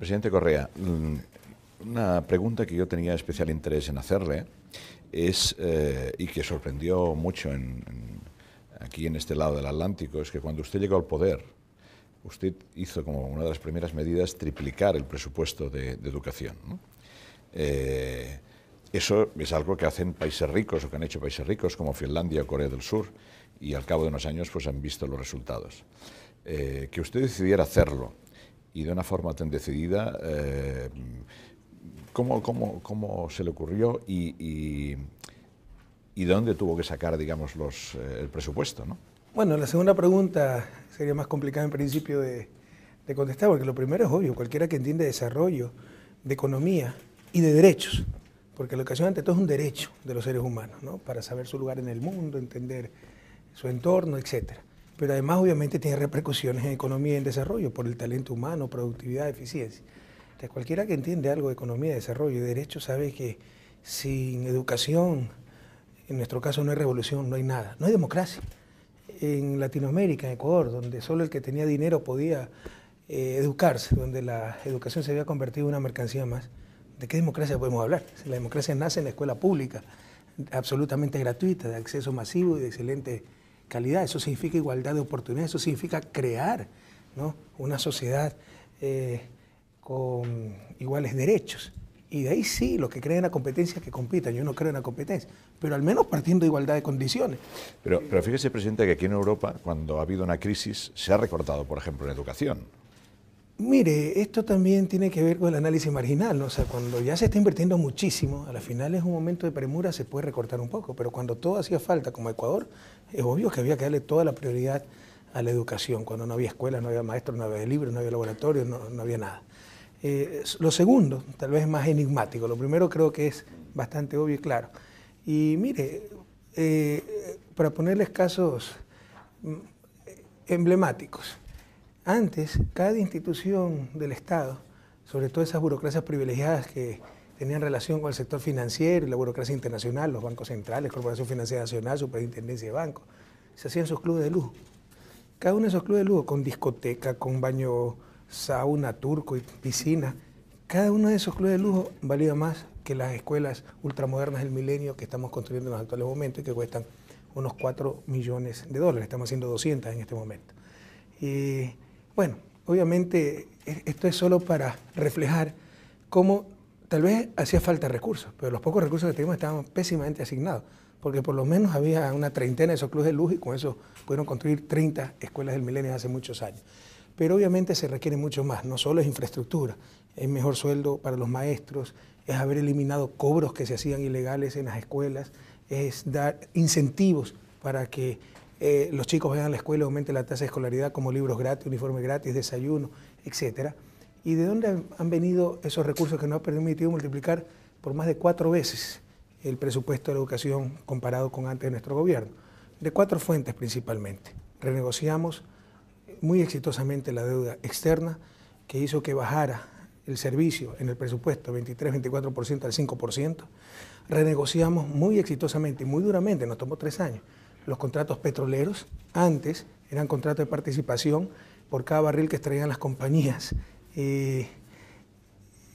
Presidente Correa, mm, una pregunta que yo tenía especial interés en hacerle es, eh, y que sorprendió mucho aquí en este lado del Atlántico, es que cuando usted llegó al poder, usted hizo como una de las primeras medidas triplicar el presupuesto de, educación. Eh, eso es algo que hacen países ricos o que han hecho países ricos como Finlandia o Corea del Sur y al cabo de unos años pues han visto los resultados. Eh, que usted decidiera hacerlo y de una forma tan decidida. Eh, ¿cómo, se le ocurrió y, y, de dónde tuvo que sacar, digamos, los, eh, el presupuesto? ¿no? Bueno, la segunda pregunta sería más complicada en principio de, contestar, porque lo primero es obvio, cualquiera que entiende desarrollo, de economía y de derechos, porque la educación ante todo es un derecho de los seres humanos, ¿no? para saber su lugar en el mundo, entender su entorno, etcétera pero además obviamente tiene repercusiones en economía y en desarrollo por el talento humano, productividad, eficiencia. cualquiera que entiende algo de economía, desarrollo y derecho sabe que sin educación, en nuestro caso no hay revolución, no hay nada, no hay democracia. En Latinoamérica, en Ecuador, donde solo el que tenía dinero podía eh, educarse, donde la educación se había convertido en una mercancía más, ¿de qué democracia podemos hablar? La democracia nace en la escuela pública, absolutamente gratuita, de acceso masivo y de excelente calidad, eso significa igualdad de oportunidades, eso significa crear una sociedad eh, con iguales derechos. Y de ahí sí, los que creen en la competencia que compitan. Yo no creo en la competencia, pero al menos partiendo de igualdad de condiciones. Pero, pero fíjese, presidente, que aquí en Europa, cuando ha habido una crisis, se ha recortado, por ejemplo, en educación. Mire, esto también tiene que ver con el análisis marginal, o sea, cuando ya se está invirtiendo muchísimo, a la final es un momento de premura, se puede recortar un poco, pero cuando todo hacía falta, como Ecuador, es obvio que había que darle toda la prioridad a la educación, cuando no había escuelas, no había maestros, no había libros, no había laboratorios, no, había nada. Eh, lo segundo, tal vez más enigmático, lo primero creo que es bastante obvio y claro. Y mire, eh, para ponerles casos mm, emblemáticos, antes cada institución del Estado, sobre todo esas burocracias privilegiadas que, tenían relación con el sector financiero y la burocracia internacional, los bancos centrales, Corporación Financiera Nacional, Superintendencia de Bancos. Se hacían sus clubes de lujo. Cada uno de esos clubes de lujo, con discoteca, con baño, sauna, turco y piscina, cada uno de esos clubes de lujo valía más que las escuelas ultramodernas del milenio que estamos construyendo en los actuales momentos y que cuestan unos 4 millones de dólares. Estamos haciendo 200 en este momento. Y bueno, obviamente e-, esto es solo para reflejar cómo Tal vez hacía falta recursos, pero los pocos recursos que teníamos estaban pésimamente asignados, porque por lo menos había una treintena de esos clubes de luz y con eso pudieron construir 30 escuelas del milenio hace muchos años. Pero obviamente se requiere mucho más, no solo es infraestructura, es mejor sueldo para los maestros, es haber eliminado cobros que se hacían ilegales en las escuelas, es dar incentivos para que eh, los chicos vayan a la escuela, aumente la tasa de escolaridad como libros gratis, uniformes gratis, desayuno, etcétera. ¿Y de dónde han venido esos recursos que nos ha permitido multiplicar por más de cuatro veces el presupuesto de la educación comparado con antes de nuestro gobierno? De cuatro fuentes principalmente. Renegociamos muy exitosamente la deuda externa, que hizo que bajara el servicio en el presupuesto 23-24% al 5%. Renegociamos muy exitosamente y muy duramente, nos tomó tres años, los contratos petroleros. Antes eran contratos de participación por cada barril que extraían las compañías y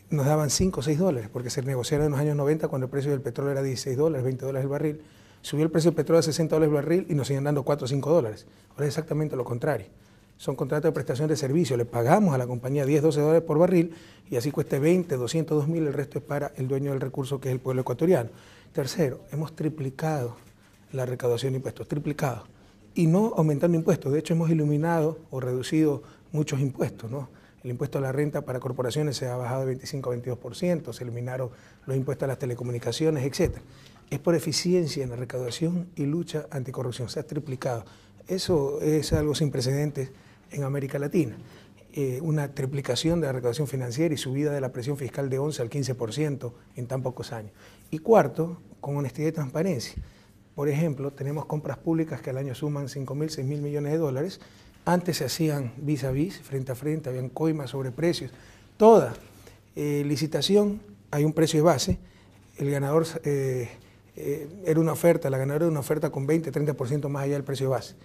nos daban 5 o 6 dólares, porque se negociaron en los años 90 cuando el precio del petróleo era 16 dólares, 20 dólares el barril. Subió el precio del petróleo a 60 dólares el barril y nos siguen dando 4 o 5 dólares. Ahora es exactamente lo contrario. Son contratos de prestación de servicio. Le pagamos a la compañía 10, 12 dólares por barril y así cueste 20, 200, mil. El resto es para el dueño del recurso, que es el pueblo ecuatoriano. Tercero, hemos triplicado la recaudación de impuestos, triplicado. Y no aumentando impuestos. De hecho, hemos iluminado o reducido muchos impuestos, ¿no? El impuesto a la renta para corporaciones se ha bajado de 25 a 22%, se eliminaron los impuestos a las telecomunicaciones, etc. Es por eficiencia en la recaudación y lucha anticorrupción, se ha triplicado. Eso es algo sin precedentes en América Latina. Eh, una triplicación de la recaudación financiera y subida de la presión fiscal de 11 al 15% en tan pocos años. Y cuarto, con honestidad y transparencia. Por ejemplo, tenemos compras públicas que al año suman 5.000, 6.000 millones de dólares antes se hacían vis a vis, frente a frente, habían coimas sobre precios. Toda eh, licitación hay un precio de base. El ganador eh, eh, era una oferta, la ganadora era una oferta con 20, 30% más allá del precio de base.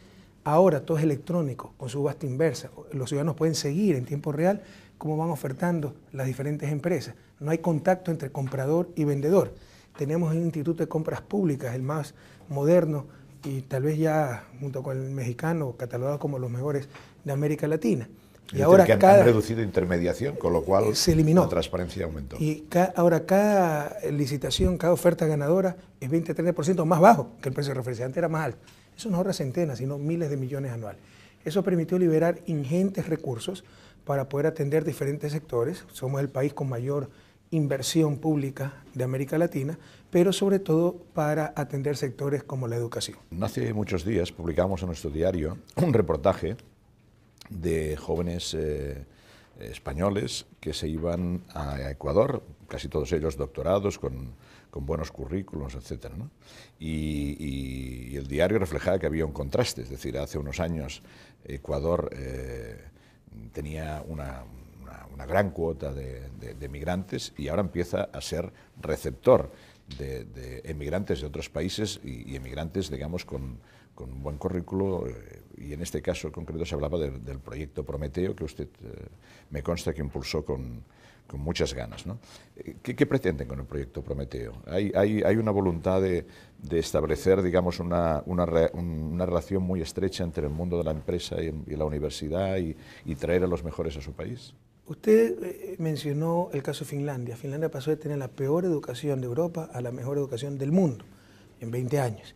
Ahora todo es electrónico, con subasta inversa. Los ciudadanos pueden seguir en tiempo real cómo van ofertando las diferentes empresas. No hay contacto entre comprador y vendedor. Tenemos el instituto de compras públicas, el más moderno y tal vez ya junto con el mexicano, catalogados como los mejores de América Latina. Y ahora que han, cada, reducido intermediación, con lo cual se eliminó. la transparencia aumentó. Y ahora cada licitación, cada oferta ganadora es 20-30% más bajo que el precio de referencia. Antes era más alto. Eso no ahorra centenas, sino miles de millones anuales. Eso permitió liberar ingentes recursos para poder atender diferentes sectores. Somos el país con mayor inversión pública de América Latina, pero sobre todo para atender sectores como la educación. Hace muchos días publicamos en nuestro diario un reportaje de jóvenes eh, españoles que se iban a Ecuador, casi todos ellos doctorados, con, buenos currículos, etc. Y, el diario reflejaba que había un contraste, es decir, hace unos años Ecuador eh, tenía una una gran cuota de, emigrantes y ahora empieza a ser receptor de, emigrantes de otros países y, emigrantes, digamos, con, un buen currículo. Eh, y en este caso concreto se hablaba del proyecto Prometeo, que usted eh, me consta que impulsó con, muchas ganas. Eh, ¿Qué, pretenden con el proyecto Prometeo? Hay, una voluntad de, establecer digamos, una, relación muy estrecha entre el mundo de la empresa y, la universidad y traer a los mejores a su país. Usted eh, mencionó el caso de Finlandia. Finlandia pasó de tener la peor educación de Europa a la mejor educación del mundo en 20 años.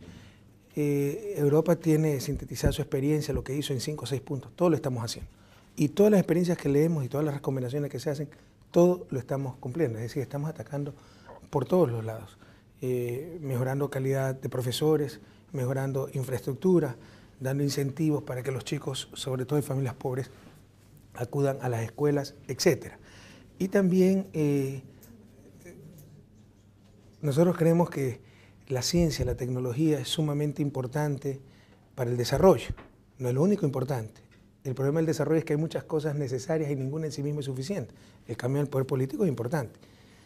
Eh, Europa tiene sintetizar su experiencia, lo que hizo en 5 o 6 puntos. Todo lo estamos haciendo. Y todas las experiencias que leemos y todas las recomendaciones que se hacen, todo lo estamos cumpliendo. Es decir, estamos atacando por todos los lados. Eh, mejorando calidad de profesores, mejorando infraestructura, dando incentivos para que los chicos, sobre todo en familias pobres, acudan a las escuelas, etc. Y también eh, nosotros creemos que la ciencia, la tecnología es sumamente importante para el desarrollo. No es lo único importante. El problema del desarrollo es que hay muchas cosas necesarias y ninguna en sí misma es suficiente. El cambio del poder político es importante.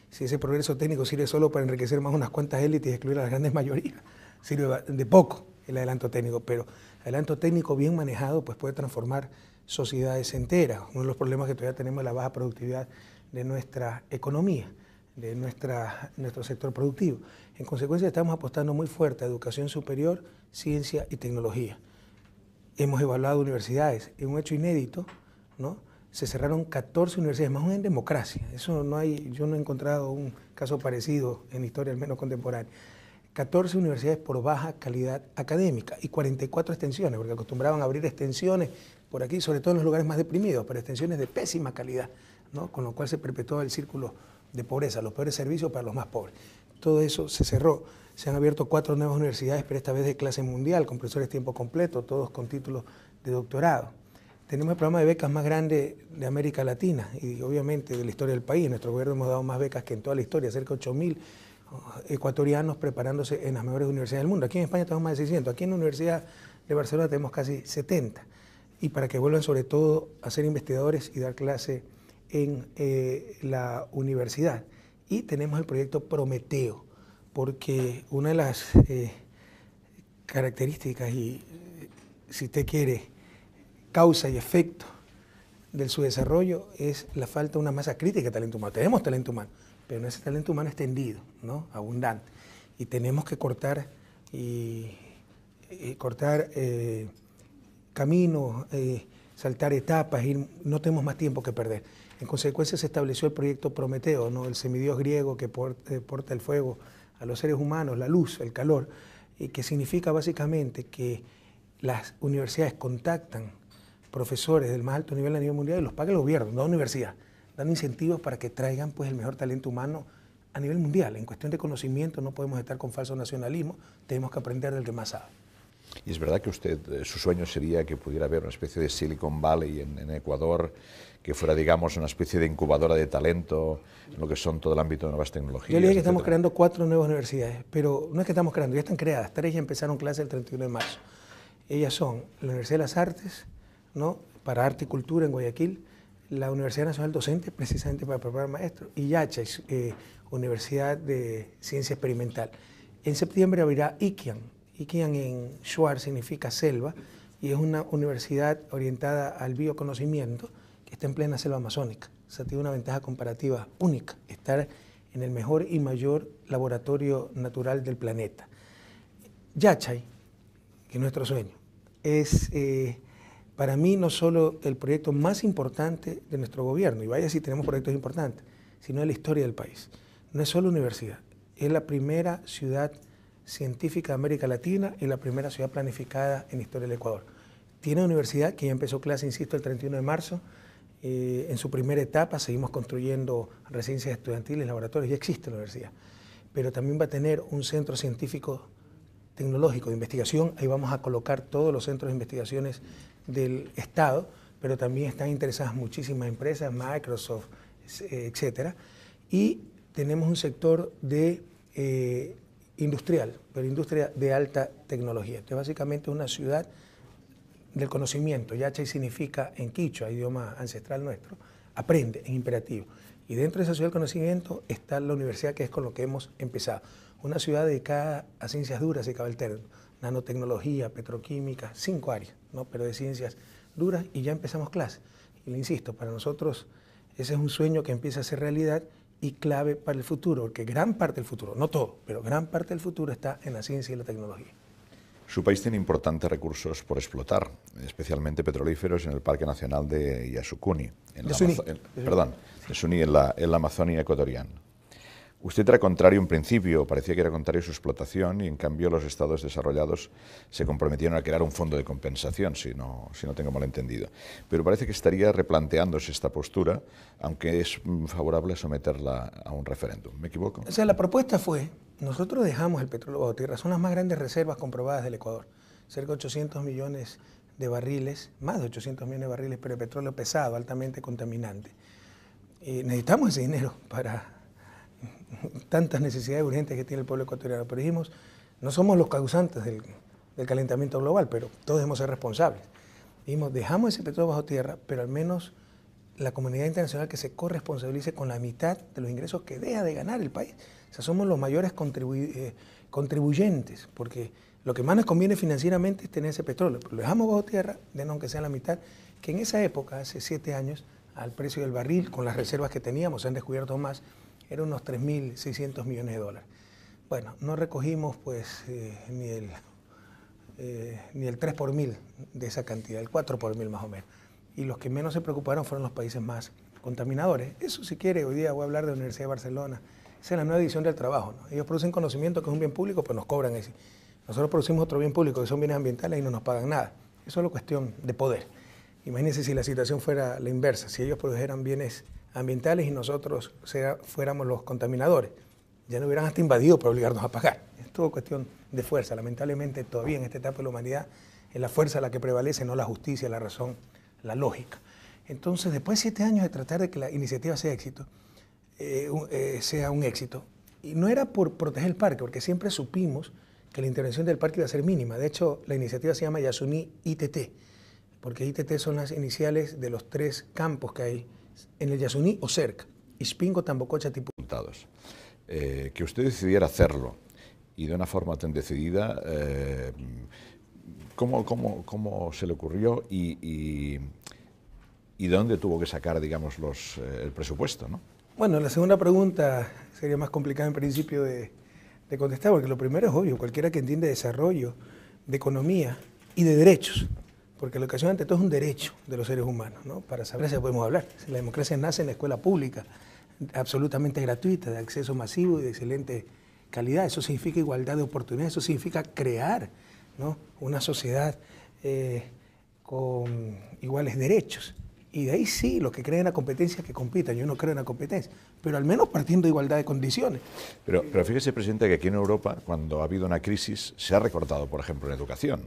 Si ese progreso técnico sirve solo para enriquecer más unas cuantas élites y excluir a las grandes mayorías, sirve de poco el adelanto técnico, pero adelanto técnico bien manejado pues puede transformar sociedades enteras. Uno de los problemas que todavía tenemos es la baja productividad de nuestra economía, de nuestra, nuestro sector productivo. En consecuencia estamos apostando muy fuerte a educación superior, ciencia y tecnología. Hemos evaluado universidades, es un hecho inédito, ¿no? Se cerraron 14 universidades, más aún en democracia. Eso no hay, yo no he encontrado un caso parecido en historia, al menos contemporánea. 14 universidades por baja calidad académica y 44 extensiones, porque acostumbraban a abrir extensiones por aquí, sobre todo en los lugares más deprimidos, pero extensiones de pésima calidad, con lo cual se perpetuó el círculo de pobreza, los peores servicios para los más pobres. Todo eso se cerró. Se han abierto cuatro nuevas universidades, pero esta vez de clase mundial, con profesores tiempo completo, todos con títulos de doctorado. Tenemos el programa de becas más grande de América Latina y obviamente de la historia del país. nuestro gobierno hemos dado más becas que en toda la historia, cerca de 8.000 ecuatorianos preparándose en las mejores universidades del mundo. Aquí en España tenemos más de 600, aquí en la Universidad de Barcelona tenemos casi 70. Y para que vuelvan sobre todo a ser investigadores y dar clase en eh, la universidad. Y tenemos el proyecto Prometeo, porque una de las eh, características y, si usted quiere, causa y efecto de su desarrollo es la falta de una masa crítica de talento humano. Tenemos talento humano, pero ese talento humano extendido, ¿no? abundante. Y tenemos que cortar y, cortar eh, caminos, eh, saltar etapas, y no tenemos más tiempo que perder. En consecuencia se estableció el proyecto Prometeo, ¿no? el semidios griego que eh, porta el fuego a los seres humanos, la luz, el calor, y que significa básicamente que las universidades contactan profesores del más alto nivel a nivel mundial y los paga el gobierno, no la universidad dan incentivos para que traigan pues, el mejor talento humano a nivel mundial. En cuestión de conocimiento no podemos estar con falso nacionalismo, tenemos que aprender del que más sabe. Y es verdad que usted, eh, su sueño sería que pudiera haber una especie de Silicon Valley en, en, Ecuador, que fuera, digamos, una especie de incubadora de talento en lo que son todo el ámbito de nuevas tecnologías. Yo le dije que estamos creando cuatro nuevas universidades, pero no es que estamos creando, ya están creadas. Tres ya empezaron clases el 31 de marzo. Ellas son la Universidad de las Artes, ¿no? para Arte y Cultura en Guayaquil, la Universidad Nacional Docente precisamente para preparar maestros y Yachay, eh, Universidad de Ciencia Experimental. En septiembre abrirá Iquian. Iquian en Shuar significa selva y es una universidad orientada al bioconocimiento que está en plena selva amazónica. O sea, tiene una ventaja comparativa única, estar en el mejor y mayor laboratorio natural del planeta. Yachay, que es nuestro sueño, es... Eh, para mí no solo el proyecto más importante de nuestro gobierno, y vaya si tenemos proyectos importantes, sino de la historia del país. No es solo universidad, es la primera ciudad científica de América Latina y la primera ciudad planificada en la historia del Ecuador. Tiene universidad que ya empezó clase, insisto, el 31 de marzo. Eh, en su primera etapa seguimos construyendo residencias estudiantiles, laboratorios, ya existe la universidad. Pero también va a tener un centro científico tecnológico de investigación. Ahí vamos a colocar todos los centros de investigaciones del Estado, pero también están interesadas muchísimas empresas, Microsoft, eh, etc. Y tenemos un sector de eh, industrial, pero industria de alta tecnología. Entonces, básicamente es una ciudad del conocimiento. Yachay significa en quichua, idioma ancestral nuestro, aprende, en imperativo. Y dentro de esa ciudad del conocimiento está la universidad, que es con lo que hemos empezado. Una ciudad dedicada a ciencias duras, y acaba el término, nanotecnología, petroquímica, cinco áreas. ¿no? pero de ciencias duras y ya empezamos clase. Y le insisto, para nosotros ese es un sueño que empieza a ser realidad y clave para el futuro, porque gran parte del futuro, no todo, pero gran parte del futuro está en la ciencia y la tecnología. Su país tiene importantes recursos por explotar, especialmente petrolíferos en el Parque Nacional de Yasukuni, en, perdón, en la Amazonia ecuatoriana. Usted era contrario en principio, parecía que era contrario a su explotación y en cambio los estados desarrollados se comprometieron a crear un fondo de compensación, si no, si no tengo mal entendido. Pero parece que estaría replanteándose esta postura, aunque es favorable someterla a un referéndum. ¿Me equivoco? O sea, la propuesta fue, nosotros dejamos el petróleo bajo tierra, son las más grandes reservas comprobadas del Ecuador, cerca de 800 millones de barriles, más de 800 millones de barriles, pero de petróleo pesado, altamente contaminante. Y eh, necesitamos ese dinero para tantas necesidades urgentes que tiene el pueblo ecuatoriano. Pero dijimos, no somos los causantes del, calentamiento global, pero todos debemos ser responsables. Dijimos, dejamos ese petróleo bajo tierra, pero al menos la comunidad internacional que se corresponsabilice con la mitad de los ingresos que deja de ganar el país. O sea, somos los mayores eh, contribuyentes, porque lo que más nos conviene financieramente es tener ese petróleo. Pero lo dejamos bajo tierra, aunque sea la mitad, que en esa época, hace siete años, al precio del barril, con las reservas que teníamos, se han descubierto más, eran unos 3.600 millones de dólares. Bueno, no recogimos pues eh, ni, el, eh, ni el 3 por mil de esa cantidad, el 4 por mil más o menos. Y los que menos se preocuparon fueron los países más contaminadores. Eso si quiere, hoy día voy a hablar de la Universidad de Barcelona. Esa es la nueva edición del trabajo. Ellos producen conocimiento que es un bien público, pues nos cobran ese. Nosotros producimos otro bien público que son bienes ambientales y no nos pagan nada. Eso es solo cuestión de poder. Imagínense si la situación fuera la inversa, si ellos produjeran bienes ambientales y nosotros sea, fuéramos los contaminadores. Ya no hubieran hasta invadido para obligarnos a pagar. Es todo cuestión de fuerza. Lamentablemente todavía en esta etapa de la humanidad es la fuerza la que prevalece, no la justicia, la razón, la lógica. Entonces, después de siete años de tratar de que la iniciativa sea éxito, eh, eh, sea un éxito, y no era por proteger el parque, porque siempre supimos que la intervención del parque iba a ser mínima. De hecho, la iniciativa se llama Yasuní ITT, porque ITT son las iniciales de los tres campos que hay en el Yasuní o cerca, Ispingo, Tambococha, tipo. Eh, que usted decidiera hacerlo y de una forma tan decidida, eh, ¿cómo, cómo, cómo, se le ocurrió y, y, dónde tuvo que sacar, digamos, los, eh, el presupuesto? ¿no? Bueno, la segunda pregunta sería más complicada en principio de, de contestar, porque lo primero es obvio, cualquiera que entiende desarrollo, de economía y de derechos porque la educación ante todo es un derecho de los seres humanos, ¿no? Para saber si podemos hablar. La democracia nace en la escuela pública, absolutamente gratuita, de acceso masivo y de excelente calidad. Eso significa igualdad de oportunidades, eso significa crear una sociedad eh, con iguales derechos. Y de ahí sí, los que creen en la competencia que compitan, yo no creo en la competencia, pero al menos partiendo de igualdad de condiciones. Pero, pero fíjese, presidente, que aquí en Europa, cuando ha habido una crisis, se ha recortado, por ejemplo, en educación.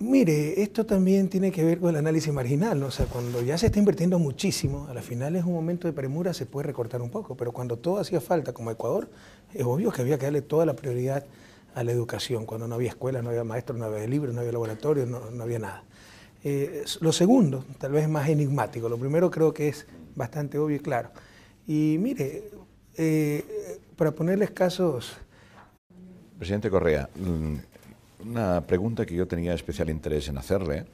Mire, esto también tiene que ver con el análisis marginal, ¿no? o sea, cuando ya se está invirtiendo muchísimo, a la final es un momento de premura, se puede recortar un poco, pero cuando todo hacía falta, como Ecuador, es obvio que había que darle toda la prioridad a la educación, cuando no había escuelas, no había maestros, no había libros, no había laboratorios, no, había nada. Eh, lo segundo, tal vez más enigmático, lo primero creo que es bastante obvio y claro. Y mire, eh, para ponerles casos... Presidente Correa, mm, una pregunta que yo tenía especial interés en hacerle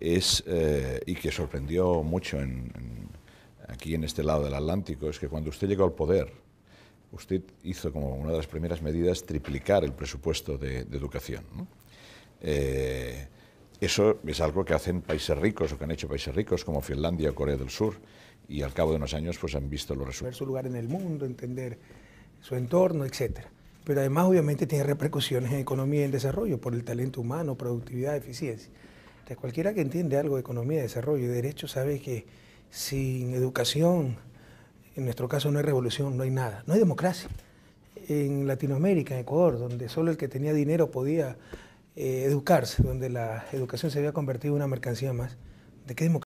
es, eh, y que sorprendió mucho aquí en este lado del Atlántico, es que cuando usted llegó al poder, usted hizo como una de las primeras medidas triplicar el presupuesto de, educación. Eh, eso es algo que hacen países ricos o que han hecho países ricos como Finlandia o Corea del Sur y al cabo de unos años pues han visto los resultados. su lugar en el mundo, entender su entorno, etcétera pero además obviamente tiene repercusiones en economía y en desarrollo por el talento humano, productividad, eficiencia. cualquiera que entiende algo de economía, desarrollo y derecho sabe que sin educación, en nuestro caso no hay revolución, no hay nada, no hay democracia. En Latinoamérica, en Ecuador, donde solo el que tenía dinero podía eh, educarse, donde la educación se había convertido en una mercancía más, ¿de qué democracia?